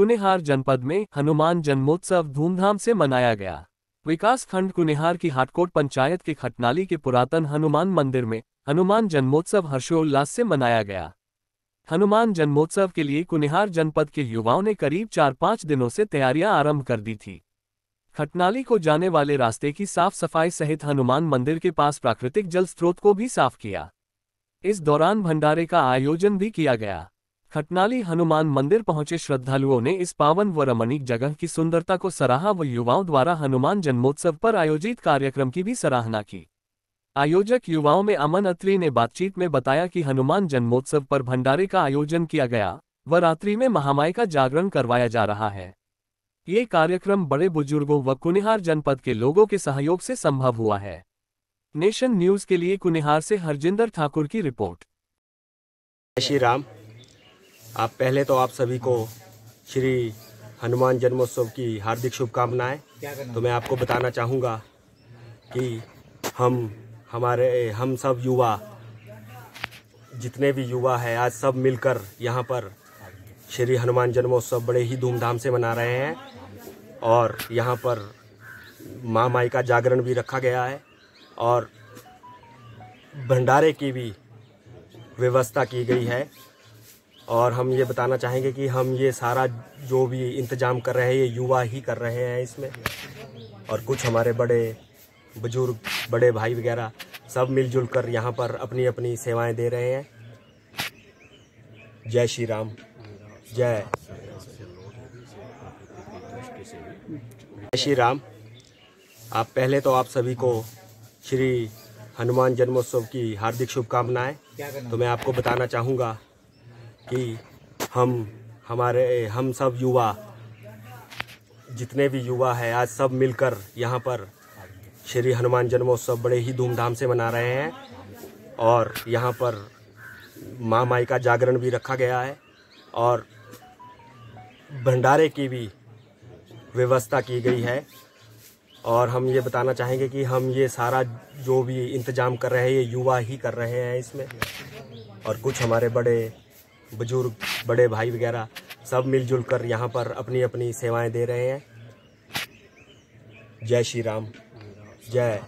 कुनेहार जनपद में हनुमान जन्मोत्सव धूमधाम से मनाया गया विकास खंड कुनेहार की हाटकोट पंचायत के खटनाली के पुरातन हनुमान मंदिर में हनुमान जन्मोत्सव हर्षोल्लास से मनाया गया हनुमान जन्मोत्सव के लिए कुनिहार जनपद के युवाओं ने करीब चार पाँच दिनों से तैयारियां आरंभ कर दी थी खटनाली को जाने वाले रास्ते की साफ सफाई सहित हनुमान मंदिर के पास प्राकृतिक जल स्रोत को भी साफ किया इस दौरान भंडारे का आयोजन भी किया गया खटनाली हनुमान मंदिर पहुंचे श्रद्धालुओं ने इस पावन व रमणीक जगह की सुंदरता को सराहा व युवाओं द्वारा हनुमान जन्मोत्सव पर आयोजित कार्यक्रम की भी सराहना की आयोजक युवाओं में अमन अत्री ने बातचीत में बताया कि हनुमान जन्मोत्सव पर भंडारे का आयोजन किया गया व रात्रि में महामाई का जागरण करवाया जा रहा है ये कार्यक्रम बड़े बुजुर्गों व कुनिहार जनपद के लोगों के सहयोग से संभव हुआ है नेशन न्यूज के लिए कुनिहार से हरजिंदर ठाकुर की रिपोर्ट श्री राम आप पहले तो आप सभी को श्री हनुमान जन्मोत्सव की हार्दिक शुभकामनाएं तो मैं आपको बताना चाहूँगा कि हम हमारे हम सब युवा जितने भी युवा है आज सब मिलकर यहाँ पर श्री हनुमान जन्मोत्सव बड़े ही धूमधाम से मना रहे हैं और यहाँ पर माँ माई का जागरण भी रखा गया है और भंडारे की भी व्यवस्था की गई है और हम ये बताना चाहेंगे कि हम ये सारा जो भी इंतजाम कर रहे हैं ये युवा ही कर रहे हैं इसमें और कुछ हमारे बड़े बुजुर्ग बड़े भाई वगैरह सब मिलजुल कर यहाँ पर अपनी अपनी सेवाएं दे रहे हैं जय श्री राम जय जय श्री राम आप पहले तो आप सभी को श्री हनुमान जन्मोत्सव की हार्दिक शुभकामनाएं तो मैं आपको बताना चाहूँगा कि हम हमारे हम सब युवा जितने भी युवा है आज सब मिलकर यहाँ पर श्री हनुमान जन्मोत्सव बड़े ही धूमधाम से मना रहे हैं और यहाँ पर माँ माई का जागरण भी रखा गया है और भंडारे की भी व्यवस्था की गई है और हम ये बताना चाहेंगे कि हम ये सारा जो भी इंतज़ाम कर रहे हैं ये युवा ही कर रहे हैं इसमें और कुछ हमारे बड़े बुजुर्ग बड़े भाई वगैरह सब मिलजुल कर यहाँ पर अपनी अपनी सेवाएं दे रहे हैं जय श्री राम जय